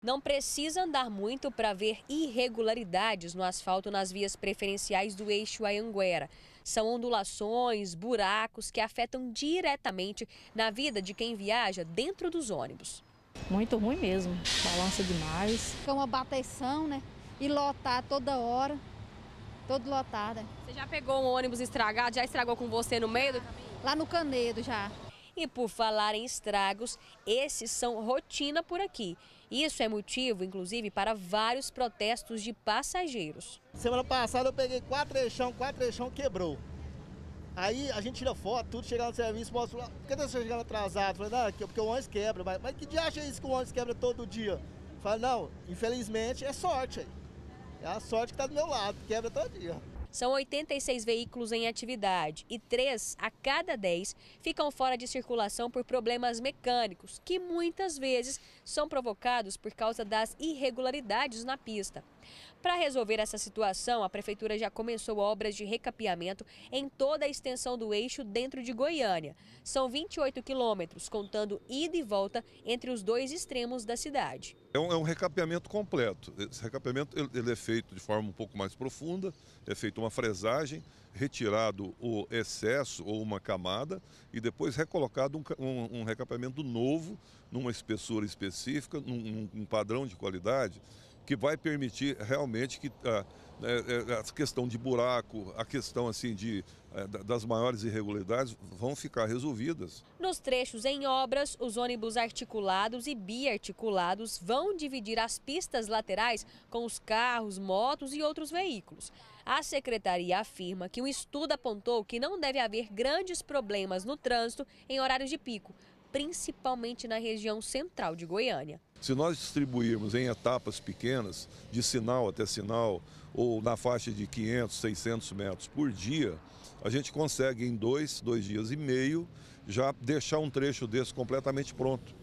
Não precisa andar muito para ver irregularidades no asfalto nas vias preferenciais do eixo Ayanguera. São ondulações, buracos que afetam diretamente na vida de quem viaja dentro dos ônibus. Muito ruim mesmo, balança demais. É uma bateção, né? E lotar toda hora, todo lotada. Você já pegou um ônibus estragado? Já estragou com você no meio do Lá no Canedo já. E por falar em estragos, esses são rotina por aqui. Isso é motivo, inclusive, para vários protestos de passageiros. Semana passada eu peguei quatro eixão, quatro eixão quebrou. Aí a gente tira foto, tudo, chega no serviço, mostra lá, por que você chegando atrasado? Falei, não, porque o ônibus quebra. Mas, mas que diacho é isso que o ônibus quebra todo dia? Falei, não, infelizmente é sorte aí. É a sorte que está do meu lado, quebra todo dia. São 86 veículos em atividade e 3 a cada 10 ficam fora de circulação por problemas mecânicos, que muitas vezes são provocados por causa das irregularidades na pista. Para resolver essa situação, a prefeitura já começou obras de recapeamento em toda a extensão do eixo dentro de Goiânia. São 28 quilômetros, contando ida e volta entre os dois extremos da cidade. É um, é um recapeamento completo. Esse recapeamento ele, é feito de forma um pouco mais profunda, é feito uma fresagem, retirado o excesso ou uma camada e depois recolocado um, um, um recapeamento novo, numa espessura específica, num, num padrão de qualidade que vai permitir realmente que ah, né, é, é, a, questão de buraco, a questão assim de eh, das maiores irregularidades vão ficar resolvidas. Nos trechos em obras, os ônibus articulados e biarticulados vão dividir as pistas laterais com os carros, motos e outros veículos. A secretaria afirma que um estudo apontou que não deve haver grandes problemas no trânsito em horários de pico, principalmente na região central de Goiânia. Se nós distribuirmos em etapas pequenas, de sinal até sinal, ou na faixa de 500, 600 metros por dia, a gente consegue em dois, dois dias e meio, já deixar um trecho desse completamente pronto.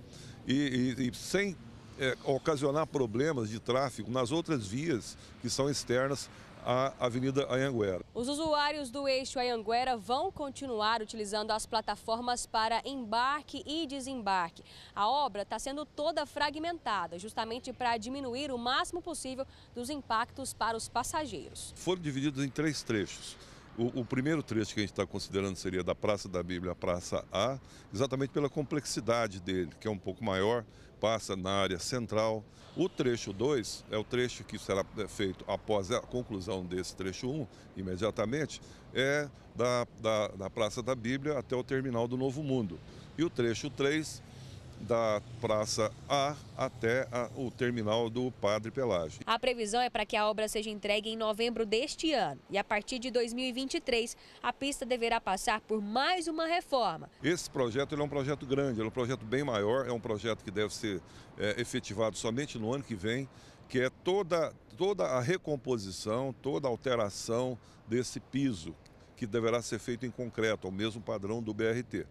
E, e, e sem é, ocasionar problemas de tráfego nas outras vias que são externas à Avenida Anhanguera. Os usuários do eixo Anhanguera vão continuar utilizando as plataformas para embarque e desembarque. A obra está sendo toda fragmentada, justamente para diminuir o máximo possível dos impactos para os passageiros. Foram divididos em três trechos. O, o, primeiro trecho que a gente está considerando seria da Praça da Bíblia à Praça A, exatamente pela complexidade dele, que é um pouco maior, passa na área central. O trecho 2 é o trecho que será é, feito após a conclusão desse trecho 1, um, imediatamente, é da, da, da Praça da Bíblia até o terminal do Novo Mundo. E o trecho 3 da Praça A até a, o terminal do Padre Pelage. A previsão é para que a obra seja entregue em novembro deste ano e a partir de 2023 a pista deverá passar por mais uma reforma. Esse projeto é um projeto grande, é um projeto bem maior, é um projeto que deve ser é, efetivado somente no ano que vem, que é toda, toda a recomposição, toda a alteração desse piso que deverá ser feito em concreto, ao mesmo padrão do BRT.